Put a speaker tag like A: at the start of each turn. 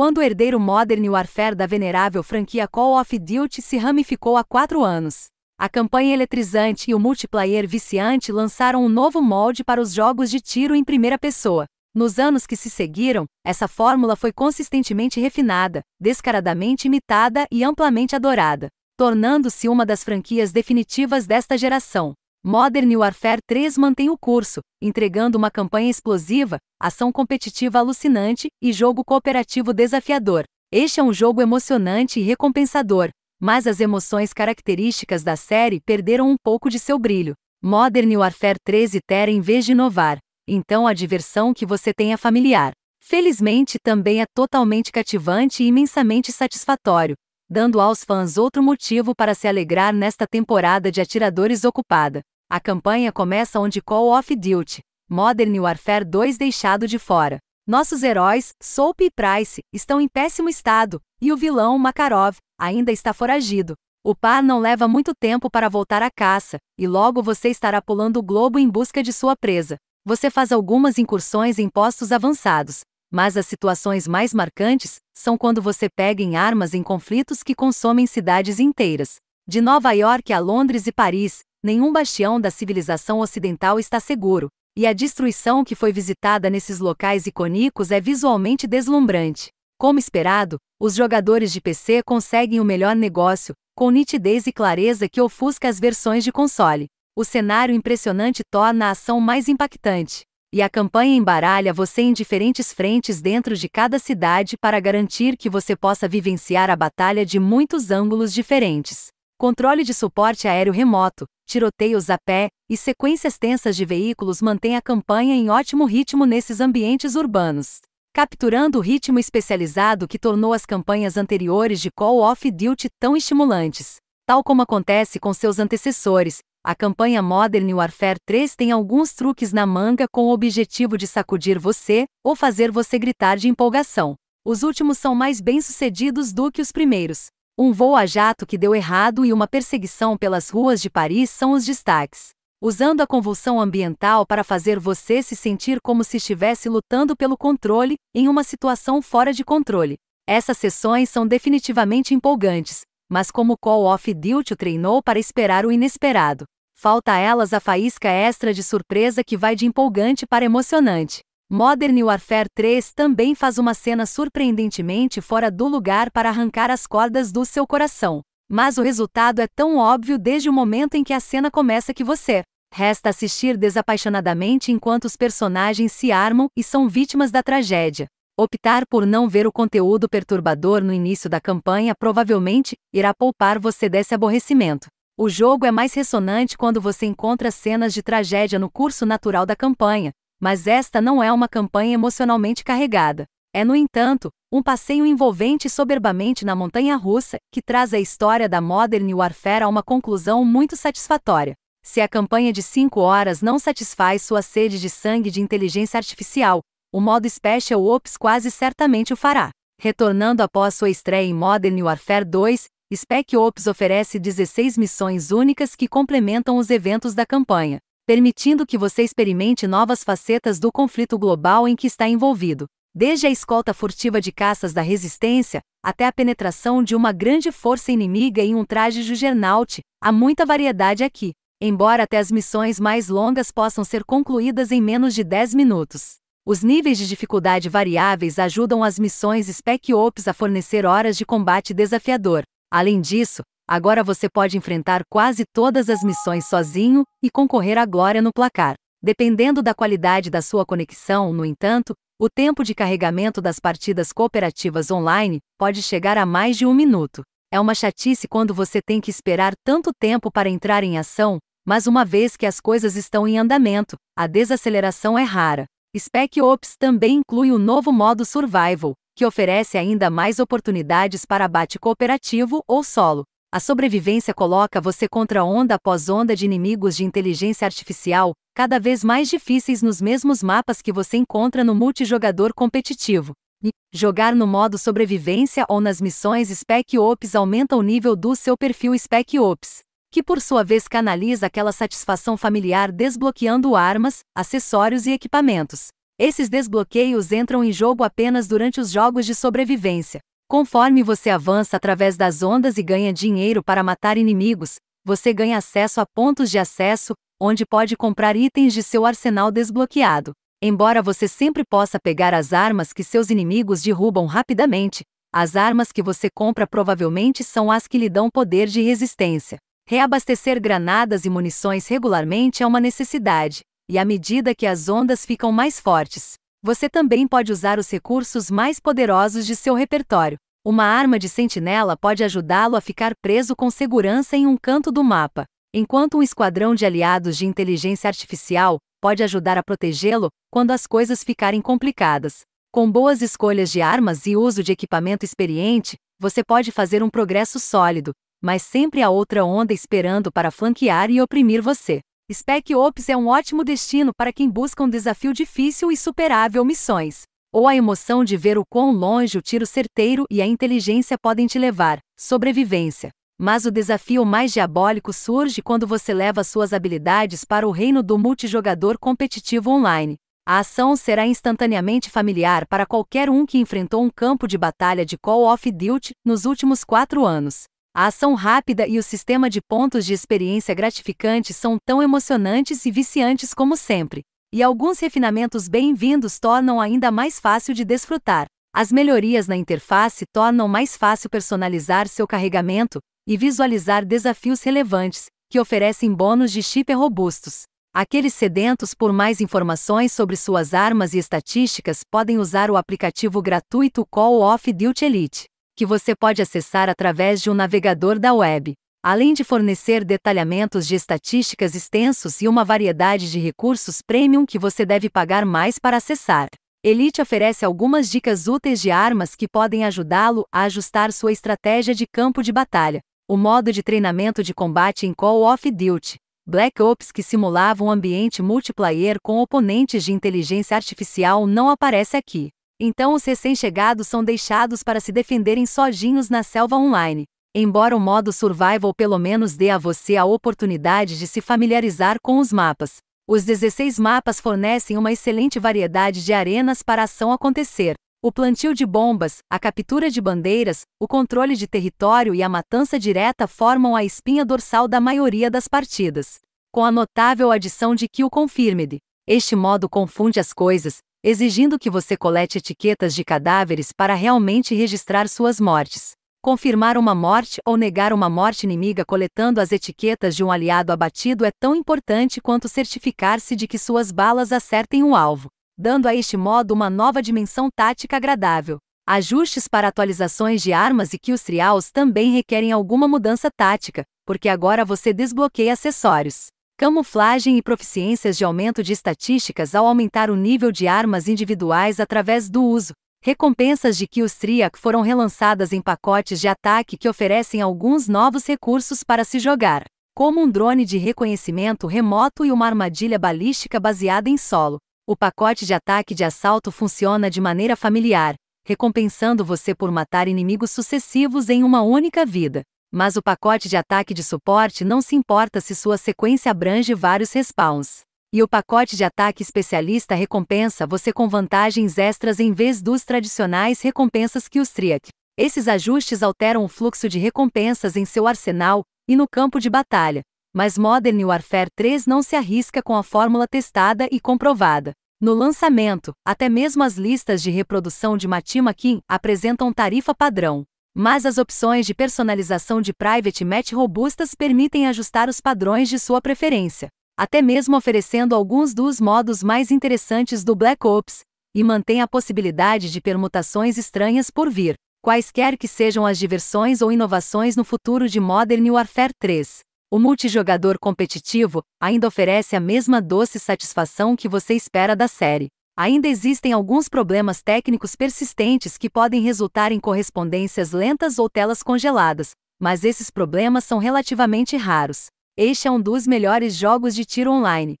A: quando o herdeiro Modern Warfare da venerável franquia Call of Duty se ramificou há quatro anos. A campanha eletrizante e o multiplayer viciante lançaram um novo molde para os jogos de tiro em primeira pessoa. Nos anos que se seguiram, essa fórmula foi consistentemente refinada, descaradamente imitada e amplamente adorada, tornando-se uma das franquias definitivas desta geração. Modern Warfare 3 mantém o curso, entregando uma campanha explosiva, ação competitiva alucinante e jogo cooperativo desafiador. Este é um jogo emocionante e recompensador, mas as emoções características da série perderam um pouco de seu brilho. Modern Warfare 3 itera em vez de inovar, então a diversão que você tem é familiar. Felizmente também é totalmente cativante e imensamente satisfatório, dando aos fãs outro motivo para se alegrar nesta temporada de Atiradores Ocupada. A campanha começa onde Call of Duty, Modern Warfare 2 deixado de fora. Nossos heróis, Soap e Price, estão em péssimo estado, e o vilão Makarov ainda está foragido. O par não leva muito tempo para voltar à caça, e logo você estará pulando o globo em busca de sua presa. Você faz algumas incursões em postos avançados, mas as situações mais marcantes são quando você pega em armas em conflitos que consomem cidades inteiras. De Nova York a Londres e Paris, nenhum bastião da civilização ocidental está seguro, e a destruição que foi visitada nesses locais icônicos é visualmente deslumbrante. Como esperado, os jogadores de PC conseguem o melhor negócio, com nitidez e clareza que ofusca as versões de console. O cenário impressionante torna a ação mais impactante. E a campanha embaralha você em diferentes frentes dentro de cada cidade para garantir que você possa vivenciar a batalha de muitos ângulos diferentes. Controle de suporte aéreo remoto, tiroteios a pé e sequências tensas de veículos mantém a campanha em ótimo ritmo nesses ambientes urbanos capturando o ritmo especializado que tornou as campanhas anteriores de Call of Duty tão estimulantes. Tal como acontece com seus antecessores, a campanha Modern Warfare 3 tem alguns truques na manga com o objetivo de sacudir você ou fazer você gritar de empolgação. Os últimos são mais bem-sucedidos do que os primeiros. Um voo a jato que deu errado e uma perseguição pelas ruas de Paris são os destaques. Usando a convulsão ambiental para fazer você se sentir como se estivesse lutando pelo controle em uma situação fora de controle. Essas sessões são definitivamente empolgantes, mas como Call of Duty treinou para esperar o inesperado. Falta a elas a faísca extra de surpresa que vai de empolgante para emocionante. Modern Warfare 3 também faz uma cena surpreendentemente fora do lugar para arrancar as cordas do seu coração. Mas o resultado é tão óbvio desde o momento em que a cena começa que você resta assistir desapaixonadamente enquanto os personagens se armam e são vítimas da tragédia. Optar por não ver o conteúdo perturbador no início da campanha provavelmente irá poupar você desse aborrecimento. O jogo é mais ressonante quando você encontra cenas de tragédia no curso natural da campanha, mas esta não é uma campanha emocionalmente carregada. É, no entanto, um passeio envolvente e soberbamente na montanha russa, que traz a história da Modern Warfare a uma conclusão muito satisfatória. Se a campanha de 5 horas não satisfaz sua sede de sangue de inteligência artificial, o modo Special Ops quase certamente o fará. Retornando após sua estreia em Modern Warfare 2, Spec Ops oferece 16 missões únicas que complementam os eventos da campanha, permitindo que você experimente novas facetas do conflito global em que está envolvido, desde a escolta furtiva de caças da resistência até a penetração de uma grande força inimiga em um traje Juggernaut, Há muita variedade aqui, embora até as missões mais longas possam ser concluídas em menos de 10 minutos. Os níveis de dificuldade variáveis ajudam as missões Spec Ops a fornecer horas de combate desafiador. Além disso, agora você pode enfrentar quase todas as missões sozinho e concorrer à glória no placar. Dependendo da qualidade da sua conexão, no entanto, o tempo de carregamento das partidas cooperativas online pode chegar a mais de um minuto. É uma chatice quando você tem que esperar tanto tempo para entrar em ação, mas uma vez que as coisas estão em andamento, a desaceleração é rara. Spec Ops também inclui o novo modo Survival, que oferece ainda mais oportunidades para abate cooperativo ou solo. A sobrevivência coloca você contra onda após onda de inimigos de inteligência artificial, cada vez mais difíceis nos mesmos mapas que você encontra no multijogador competitivo. E jogar no modo sobrevivência ou nas missões Spec Ops aumenta o nível do seu perfil Spec Ops que por sua vez canaliza aquela satisfação familiar desbloqueando armas, acessórios e equipamentos. Esses desbloqueios entram em jogo apenas durante os jogos de sobrevivência. Conforme você avança através das ondas e ganha dinheiro para matar inimigos, você ganha acesso a pontos de acesso, onde pode comprar itens de seu arsenal desbloqueado. Embora você sempre possa pegar as armas que seus inimigos derrubam rapidamente, as armas que você compra provavelmente são as que lhe dão poder de resistência. Reabastecer granadas e munições regularmente é uma necessidade, e à medida que as ondas ficam mais fortes, você também pode usar os recursos mais poderosos de seu repertório. Uma arma de sentinela pode ajudá-lo a ficar preso com segurança em um canto do mapa, enquanto um esquadrão de aliados de inteligência artificial pode ajudar a protegê-lo quando as coisas ficarem complicadas. Com boas escolhas de armas e uso de equipamento experiente, você pode fazer um progresso sólido, mas sempre há outra onda esperando para flanquear e oprimir você. Spec Ops é um ótimo destino para quem busca um desafio difícil e superável missões. Ou a emoção de ver o quão longe o tiro certeiro e a inteligência podem te levar, sobrevivência. Mas o desafio mais diabólico surge quando você leva suas habilidades para o reino do multijogador competitivo online. A ação será instantaneamente familiar para qualquer um que enfrentou um campo de batalha de Call of Duty nos últimos quatro anos. A ação rápida e o sistema de pontos de experiência gratificante são tão emocionantes e viciantes como sempre. E alguns refinamentos bem-vindos tornam ainda mais fácil de desfrutar. As melhorias na interface tornam mais fácil personalizar seu carregamento e visualizar desafios relevantes, que oferecem bônus de chip robustos. Aqueles sedentos por mais informações sobre suas armas e estatísticas podem usar o aplicativo gratuito Call of Duty Elite que você pode acessar através de um navegador da web. Além de fornecer detalhamentos de estatísticas extensos e uma variedade de recursos premium que você deve pagar mais para acessar, Elite oferece algumas dicas úteis de armas que podem ajudá-lo a ajustar sua estratégia de campo de batalha. O modo de treinamento de combate em Call of Duty, Black Ops que simulava um ambiente multiplayer com oponentes de inteligência artificial não aparece aqui. Então os recém-chegados são deixados para se defenderem sozinhos na selva online. Embora o modo survival pelo menos dê a você a oportunidade de se familiarizar com os mapas, os 16 mapas fornecem uma excelente variedade de arenas para a ação acontecer. O plantio de bombas, a captura de bandeiras, o controle de território e a matança direta formam a espinha dorsal da maioria das partidas, com a notável adição de Kill Confirmed. Este modo confunde as coisas, exigindo que você colete etiquetas de cadáveres para realmente registrar suas mortes. Confirmar uma morte ou negar uma morte inimiga coletando as etiquetas de um aliado abatido é tão importante quanto certificar-se de que suas balas acertem o um alvo, dando a este modo uma nova dimensão tática agradável. Ajustes para atualizações de armas e kills trials também requerem alguma mudança tática, porque agora você desbloqueia acessórios camuflagem e proficiências de aumento de estatísticas ao aumentar o nível de armas individuais através do uso. Recompensas de Kills Triac foram relançadas em pacotes de ataque que oferecem alguns novos recursos para se jogar, como um drone de reconhecimento remoto e uma armadilha balística baseada em solo. O pacote de ataque de assalto funciona de maneira familiar, recompensando você por matar inimigos sucessivos em uma única vida. Mas o pacote de ataque de suporte não se importa se sua sequência abrange vários respawns. E o pacote de ataque especialista recompensa você com vantagens extras em vez dos tradicionais recompensas que os Triac. Esses ajustes alteram o fluxo de recompensas em seu arsenal e no campo de batalha, mas Modern Warfare 3 não se arrisca com a fórmula testada e comprovada. No lançamento, até mesmo as listas de reprodução de Matima Kim apresentam tarifa padrão mas as opções de personalização de Private Match robustas permitem ajustar os padrões de sua preferência, até mesmo oferecendo alguns dos modos mais interessantes do Black Ops, e mantém a possibilidade de permutações estranhas por vir, quaisquer que sejam as diversões ou inovações no futuro de Modern Warfare 3. O multijogador competitivo ainda oferece a mesma doce satisfação que você espera da série ainda existem alguns problemas técnicos persistentes que podem resultar em correspondências lentas ou telas congeladas, mas esses problemas são relativamente raros. Este é um dos melhores jogos de tiro online,